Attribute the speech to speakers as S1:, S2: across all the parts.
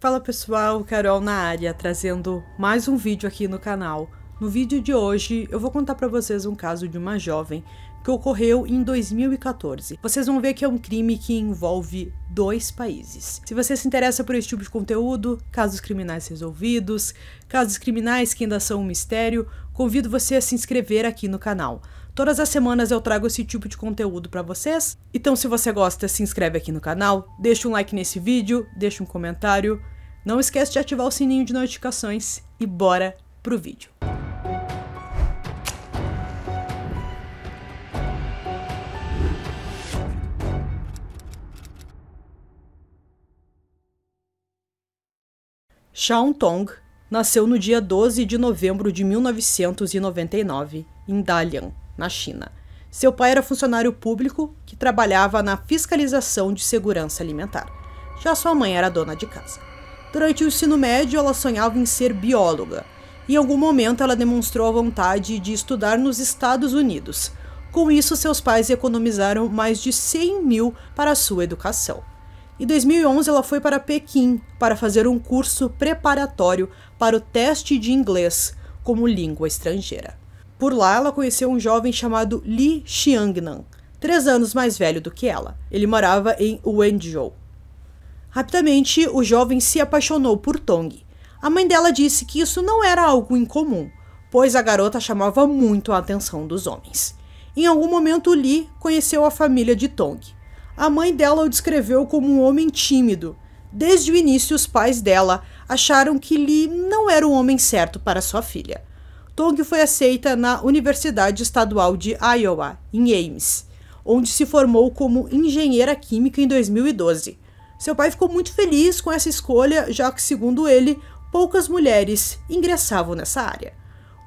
S1: Fala pessoal, Carol na área, trazendo mais um vídeo aqui no canal. No vídeo de hoje eu vou contar para vocês um caso de uma jovem que ocorreu em 2014. Vocês vão ver que é um crime que envolve dois países. Se você se interessa por esse tipo de conteúdo, casos criminais resolvidos, casos criminais que ainda são um mistério, convido você a se inscrever aqui no canal. Todas as semanas eu trago esse tipo de conteúdo para vocês. Então se você gosta, se inscreve aqui no canal, deixa um like nesse vídeo, deixa um comentário. Não esquece de ativar o sininho de notificações e bora pro vídeo. Shaun Tong nasceu no dia 12 de novembro de 1999 em Dalian, na China. Seu pai era funcionário público que trabalhava na fiscalização de segurança alimentar. Já sua mãe era dona de casa. Durante o ensino médio, ela sonhava em ser bióloga. Em algum momento, ela demonstrou a vontade de estudar nos Estados Unidos. Com isso, seus pais economizaram mais de 100 mil para sua educação. Em 2011, ela foi para Pequim para fazer um curso preparatório para o teste de inglês como língua estrangeira. Por lá, ela conheceu um jovem chamado Li Xiangnan, três anos mais velho do que ela. Ele morava em Wenzhou. Rapidamente, o jovem se apaixonou por Tong. A mãe dela disse que isso não era algo incomum, pois a garota chamava muito a atenção dos homens. Em algum momento, Li conheceu a família de Tong. A mãe dela o descreveu como um homem tímido. Desde o início, os pais dela acharam que Li não era o homem certo para sua filha. Tong foi aceita na Universidade Estadual de Iowa, em Ames, onde se formou como engenheira química em 2012. Seu pai ficou muito feliz com essa escolha, já que, segundo ele, poucas mulheres ingressavam nessa área.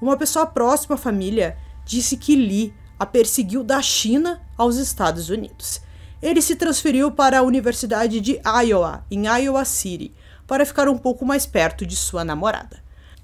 S1: Uma pessoa próxima à família disse que Lee a perseguiu da China aos Estados Unidos. Ele se transferiu para a Universidade de Iowa, em Iowa City, para ficar um pouco mais perto de sua namorada.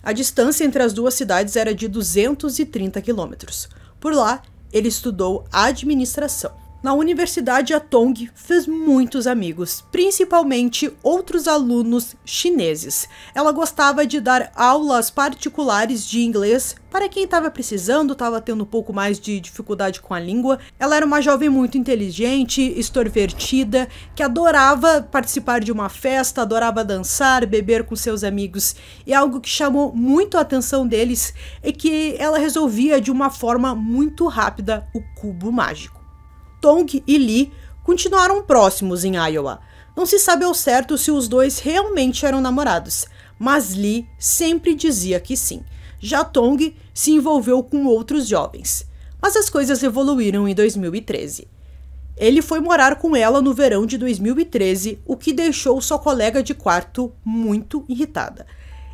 S1: A distância entre as duas cidades era de 230 quilômetros. Por lá, ele estudou administração. Na universidade, a Tong fez muitos amigos, principalmente outros alunos chineses. Ela gostava de dar aulas particulares de inglês para quem estava precisando, estava tendo um pouco mais de dificuldade com a língua. Ela era uma jovem muito inteligente, extrovertida, que adorava participar de uma festa, adorava dançar, beber com seus amigos. E algo que chamou muito a atenção deles é que ela resolvia de uma forma muito rápida o cubo mágico. Tong e Lee continuaram próximos em Iowa. Não se sabe ao certo se os dois realmente eram namorados, mas Lee sempre dizia que sim. Já Tong se envolveu com outros jovens. Mas as coisas evoluíram em 2013. Ele foi morar com ela no verão de 2013, o que deixou sua colega de quarto muito irritada.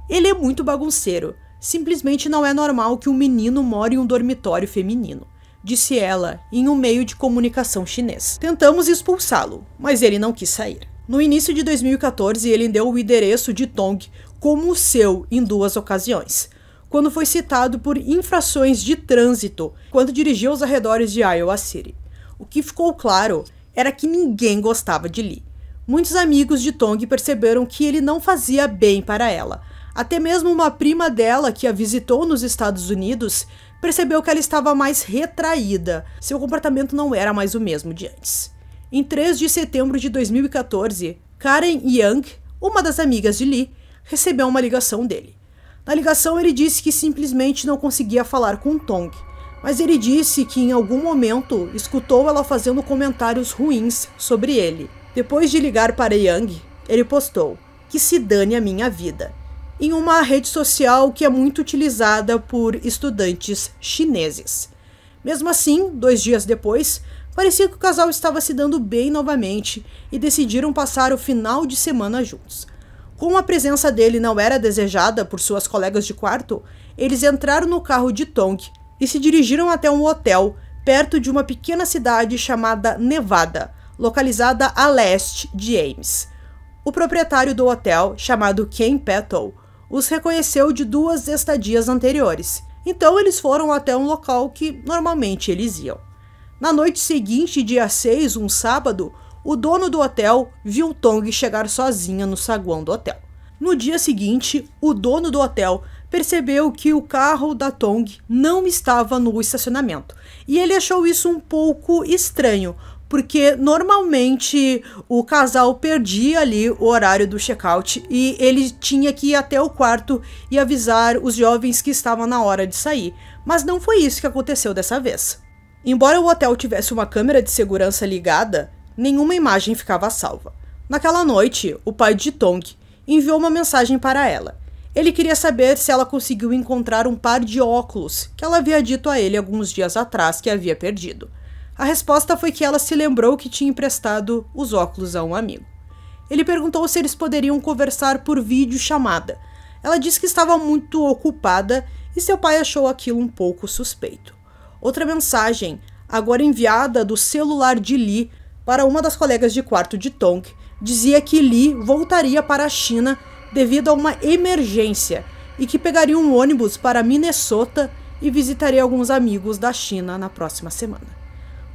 S1: Ele é muito bagunceiro. Simplesmente não é normal que um menino more em um dormitório feminino disse ela em um meio de comunicação chinês. Tentamos expulsá-lo, mas ele não quis sair. No início de 2014, ele deu o endereço de Tong como seu em duas ocasiões, quando foi citado por infrações de trânsito quando dirigiu os arredores de Iowa City. O que ficou claro era que ninguém gostava de Lee. Muitos amigos de Tong perceberam que ele não fazia bem para ela. Até mesmo uma prima dela que a visitou nos Estados Unidos percebeu que ela estava mais retraída, seu comportamento não era mais o mesmo de antes. Em 3 de setembro de 2014, Karen Young, uma das amigas de Lee, recebeu uma ligação dele. Na ligação, ele disse que simplesmente não conseguia falar com Tong, mas ele disse que em algum momento escutou ela fazendo comentários ruins sobre ele. Depois de ligar para Yang, ele postou: Que se dane a minha vida em uma rede social que é muito utilizada por estudantes chineses. Mesmo assim, dois dias depois, parecia que o casal estava se dando bem novamente e decidiram passar o final de semana juntos. Como a presença dele não era desejada por suas colegas de quarto, eles entraram no carro de Tong e se dirigiram até um hotel perto de uma pequena cidade chamada Nevada, localizada a leste de Ames. O proprietário do hotel, chamado Ken Petal, os reconheceu de duas estadias anteriores, então eles foram até um local que normalmente eles iam. Na noite seguinte, dia 6, um sábado, o dono do hotel viu Tong chegar sozinha no saguão do hotel. No dia seguinte, o dono do hotel percebeu que o carro da Tong não estava no estacionamento e ele achou isso um pouco estranho, porque normalmente o casal perdia ali o horário do check-out e ele tinha que ir até o quarto e avisar os jovens que estavam na hora de sair. Mas não foi isso que aconteceu dessa vez. Embora o hotel tivesse uma câmera de segurança ligada, nenhuma imagem ficava salva. Naquela noite, o pai de Tong enviou uma mensagem para ela. Ele queria saber se ela conseguiu encontrar um par de óculos que ela havia dito a ele alguns dias atrás que havia perdido. A resposta foi que ela se lembrou que tinha emprestado os óculos a um amigo. Ele perguntou se eles poderiam conversar por vídeo chamada. Ela disse que estava muito ocupada e seu pai achou aquilo um pouco suspeito. Outra mensagem, agora enviada do celular de Lee para uma das colegas de quarto de Tong, dizia que Lee voltaria para a China devido a uma emergência e que pegaria um ônibus para Minnesota e visitaria alguns amigos da China na próxima semana.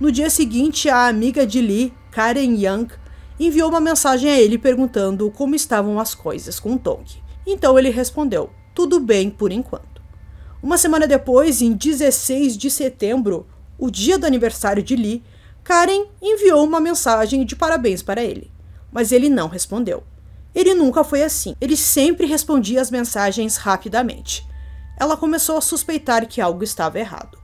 S1: No dia seguinte, a amiga de Lee, Karen Young, enviou uma mensagem a ele perguntando como estavam as coisas com Tong. Então ele respondeu: Tudo bem por enquanto. Uma semana depois, em 16 de setembro, o dia do aniversário de Lee, Karen enviou uma mensagem de parabéns para ele, mas ele não respondeu. Ele nunca foi assim, ele sempre respondia as mensagens rapidamente. Ela começou a suspeitar que algo estava errado.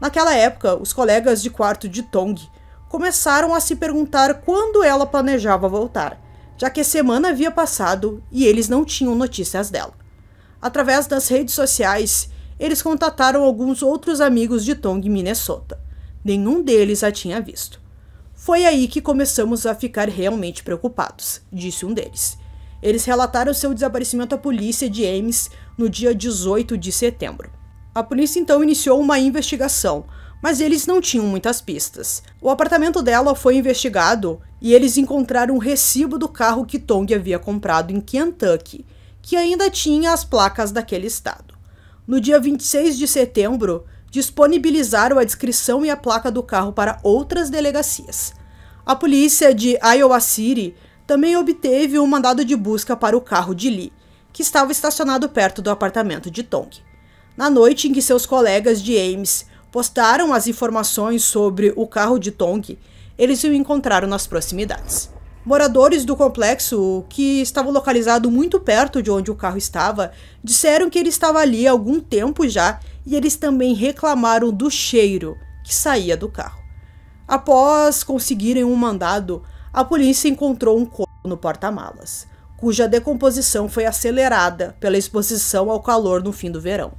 S1: Naquela época, os colegas de quarto de Tong começaram a se perguntar quando ela planejava voltar, já que a semana havia passado e eles não tinham notícias dela. Através das redes sociais, eles contataram alguns outros amigos de Tong, Minnesota. Nenhum deles a tinha visto. Foi aí que começamos a ficar realmente preocupados, disse um deles. Eles relataram seu desaparecimento à polícia de Ames no dia 18 de setembro. A polícia então iniciou uma investigação, mas eles não tinham muitas pistas. O apartamento dela foi investigado e eles encontraram o recibo do carro que Tong havia comprado em Kentucky, que ainda tinha as placas daquele estado. No dia 26 de setembro, disponibilizaram a descrição e a placa do carro para outras delegacias. A polícia de Iowa City também obteve um mandado de busca para o carro de Lee, que estava estacionado perto do apartamento de Tong. Na noite em que seus colegas de Ames postaram as informações sobre o carro de Tong, eles o encontraram nas proximidades. Moradores do complexo, que estavam localizado muito perto de onde o carro estava, disseram que ele estava ali há algum tempo já e eles também reclamaram do cheiro que saía do carro. Após conseguirem um mandado, a polícia encontrou um corpo no porta-malas, cuja decomposição foi acelerada pela exposição ao calor no fim do verão.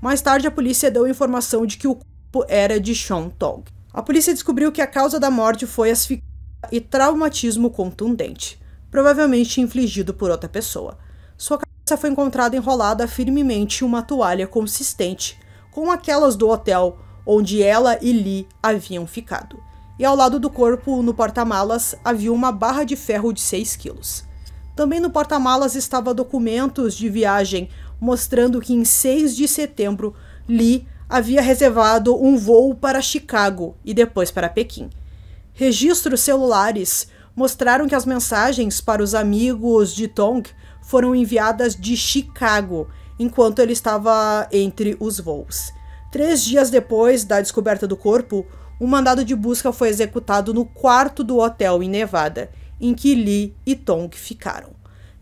S1: Mais tarde, a polícia deu informação de que o corpo era de Sean Tong. A polícia descobriu que a causa da morte foi asfixia e traumatismo contundente, provavelmente infligido por outra pessoa. Sua cabeça foi encontrada enrolada firmemente em uma toalha consistente, com aquelas do hotel onde ela e Lee haviam ficado. E ao lado do corpo, no porta-malas, havia uma barra de ferro de 6 quilos. Também no porta-malas estava documentos de viagem mostrando que em 6 de setembro Lee havia reservado um voo para Chicago e depois para Pequim. Registros celulares mostraram que as mensagens para os amigos de Tong foram enviadas de Chicago, enquanto ele estava entre os voos. Três dias depois da descoberta do corpo, um mandado de busca foi executado no quarto do hotel em Nevada, em que Lee e Tong ficaram.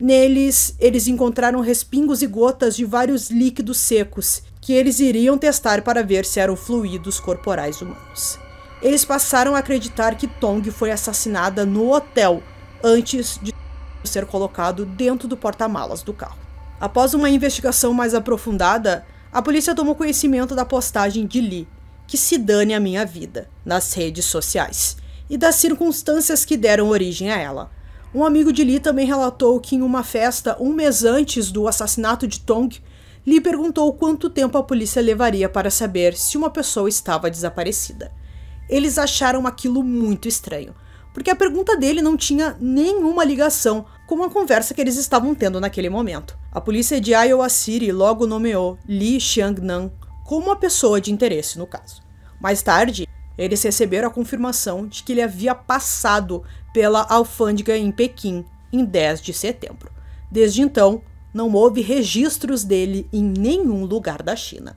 S1: Neles, eles encontraram respingos e gotas de vários líquidos secos, que eles iriam testar para ver se eram fluidos corporais humanos. Eles passaram a acreditar que Tong foi assassinada no hotel antes de ser colocado dentro do porta-malas do carro. Após uma investigação mais aprofundada, a polícia tomou conhecimento da postagem de Lee, que se dane a minha vida, nas redes sociais, e das circunstâncias que deram origem a ela. Um amigo de Lee também relatou que, em uma festa um mês antes do assassinato de Tong, Lee perguntou quanto tempo a polícia levaria para saber se uma pessoa estava desaparecida. Eles acharam aquilo muito estranho, porque a pergunta dele não tinha nenhuma ligação com a conversa que eles estavam tendo naquele momento. A polícia de Iowa City logo nomeou Lee Xiangnan nan como uma pessoa de interesse no caso. Mais tarde, eles receberam a confirmação de que ele havia passado pela alfândega em Pequim, em 10 de setembro. Desde então, não houve registros dele em nenhum lugar da China.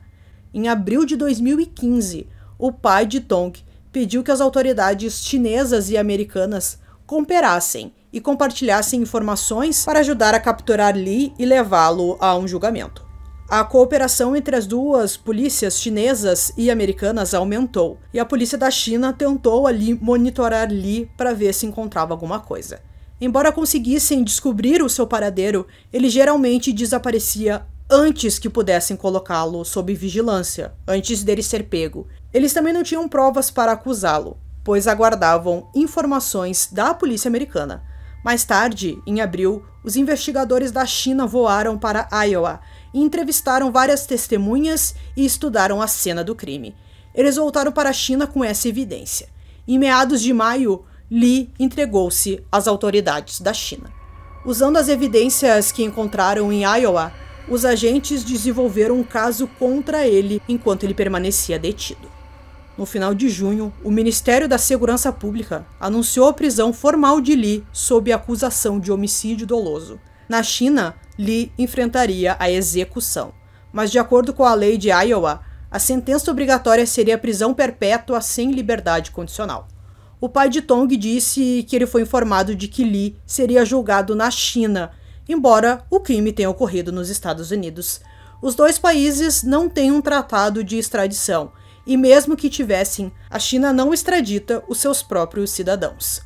S1: Em abril de 2015, o pai de Tong pediu que as autoridades chinesas e americanas cooperassem e compartilhassem informações para ajudar a capturar Li e levá-lo a um julgamento. A cooperação entre as duas polícias chinesas e americanas aumentou, e a polícia da China tentou ali monitorar Li para ver se encontrava alguma coisa. Embora conseguissem descobrir o seu paradeiro, ele geralmente desaparecia antes que pudessem colocá-lo sob vigilância, antes dele ser pego. Eles também não tinham provas para acusá-lo, pois aguardavam informações da polícia americana. Mais tarde, em abril, os investigadores da China voaram para Iowa entrevistaram várias testemunhas e estudaram a cena do crime. Eles voltaram para a China com essa evidência. Em meados de maio, Li entregou-se às autoridades da China. Usando as evidências que encontraram em Iowa, os agentes desenvolveram um caso contra ele enquanto ele permanecia detido. No final de junho, o Ministério da Segurança Pública anunciou a prisão formal de Li sob acusação de homicídio doloso. Na China, lhe enfrentaria a execução. Mas, de acordo com a lei de Iowa, a sentença obrigatória seria prisão perpétua sem liberdade condicional. O pai de Tong disse que ele foi informado de que Lee seria julgado na China, embora o crime tenha ocorrido nos Estados Unidos. Os dois países não têm um tratado de extradição, e mesmo que tivessem, a China não extradita os seus próprios cidadãos.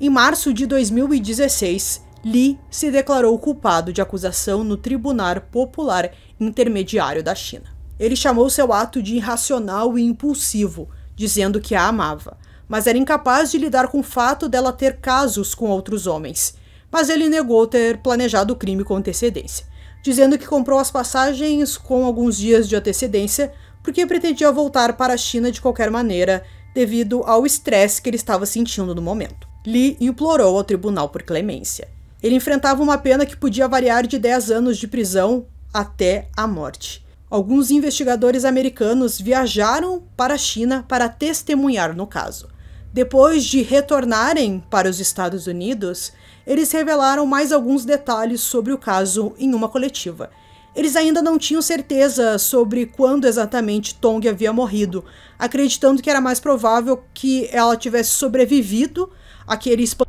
S1: Em março de 2016, Li se declarou culpado de acusação no Tribunal Popular Intermediário da China. Ele chamou seu ato de irracional e impulsivo, dizendo que a amava, mas era incapaz de lidar com o fato dela ter casos com outros homens. Mas ele negou ter planejado o crime com antecedência, dizendo que comprou as passagens com alguns dias de antecedência porque pretendia voltar para a China de qualquer maneira, devido ao estresse que ele estava sentindo no momento. Li implorou ao tribunal por clemência. Ele enfrentava uma pena que podia variar de 10 anos de prisão até a morte. Alguns investigadores americanos viajaram para a China para testemunhar no caso. Depois de retornarem para os Estados Unidos, eles revelaram mais alguns detalhes sobre o caso em uma coletiva. Eles ainda não tinham certeza sobre quando exatamente Tong havia morrido, acreditando que era mais provável que ela tivesse sobrevivido àquele espanto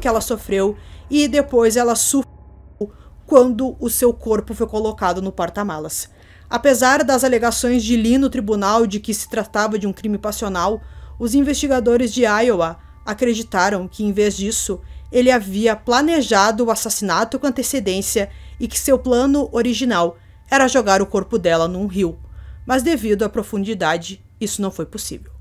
S1: que ela sofreu e depois ela sufocou quando o seu corpo foi colocado no porta-malas. Apesar das alegações de Lee no tribunal de que se tratava de um crime passional, os investigadores de Iowa acreditaram que, em vez disso, ele havia planejado o assassinato com antecedência e que seu plano original era jogar o corpo dela num rio. Mas, devido à profundidade, isso não foi possível.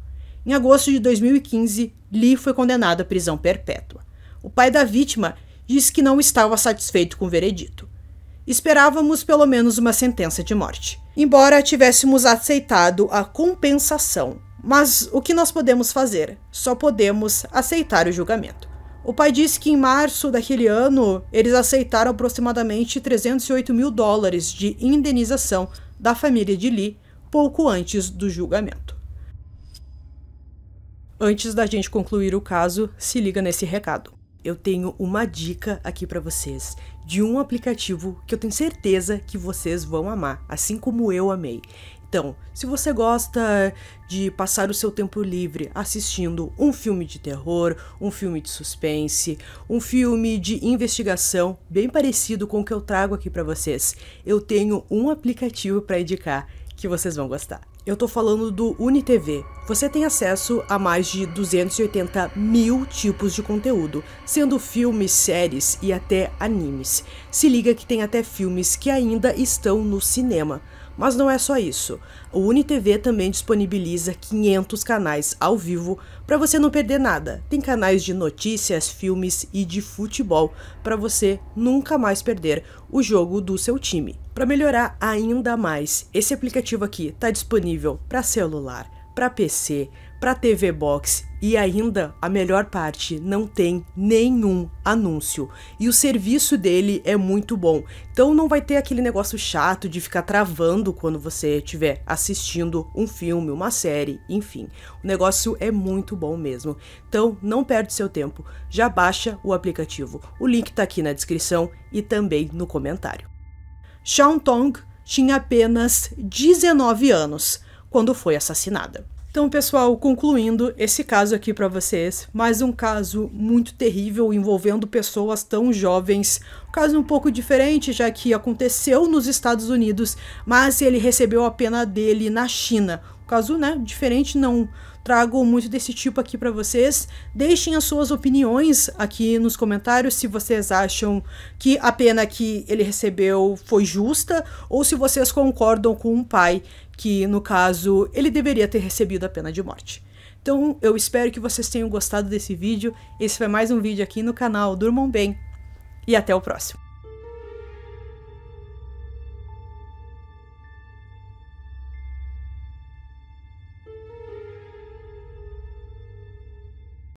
S1: Em agosto de 2015, Lee foi condenado à prisão perpétua. O pai da vítima disse que não estava satisfeito com o veredito. Esperávamos pelo menos uma sentença de morte, embora tivéssemos aceitado a compensação. Mas o que nós podemos fazer? Só podemos aceitar o julgamento. O pai disse que em março daquele ano eles aceitaram aproximadamente 308 mil dólares de indenização da família de Lee pouco antes do julgamento. Antes da gente concluir o caso, se liga nesse recado eu tenho uma dica aqui para vocês de um aplicativo que eu tenho certeza que vocês vão amar, assim como eu amei. Então, se você gosta de passar o seu tempo livre assistindo um filme de terror, um filme de suspense, um filme de investigação, bem parecido com o que eu trago aqui para vocês, eu tenho um aplicativo para indicar que vocês vão gostar. Eu tô falando do UniTV. Você tem acesso a mais de 280 mil tipos de conteúdo, sendo filmes, séries e até animes. Se liga que tem até filmes que ainda estão no cinema. Mas não é só isso. O UniTV também disponibiliza 500 canais ao vivo para você não perder nada. Tem canais de notícias, filmes e de futebol para você nunca mais perder o jogo do seu time. Para melhorar ainda mais, esse aplicativo aqui está disponível para celular, para PC, para TV Box e ainda a melhor parte, não tem nenhum anúncio. E o serviço dele é muito bom. Então não vai ter aquele negócio chato de ficar travando quando você estiver assistindo um filme, uma série, enfim. O negócio é muito bom mesmo. Então não perde seu tempo, já baixa o aplicativo. O link está aqui na descrição e também no comentário. Shaun Tong tinha apenas 19 anos quando foi assassinada. Então, pessoal, concluindo esse caso aqui para vocês, mais um caso muito terrível envolvendo pessoas tão jovens. Um caso um pouco diferente, já que aconteceu nos Estados Unidos, mas ele recebeu a pena dele na China. Um caso, né, diferente, não trago muito desse tipo aqui para vocês. Deixem as suas opiniões aqui nos comentários se vocês acham que a pena que ele recebeu foi justa ou se vocês concordam com o um pai que, no caso, ele deveria ter recebido a pena de morte. Então, eu espero que vocês tenham gostado desse vídeo. Esse foi mais um vídeo aqui no canal. Durmam bem e até o próximo.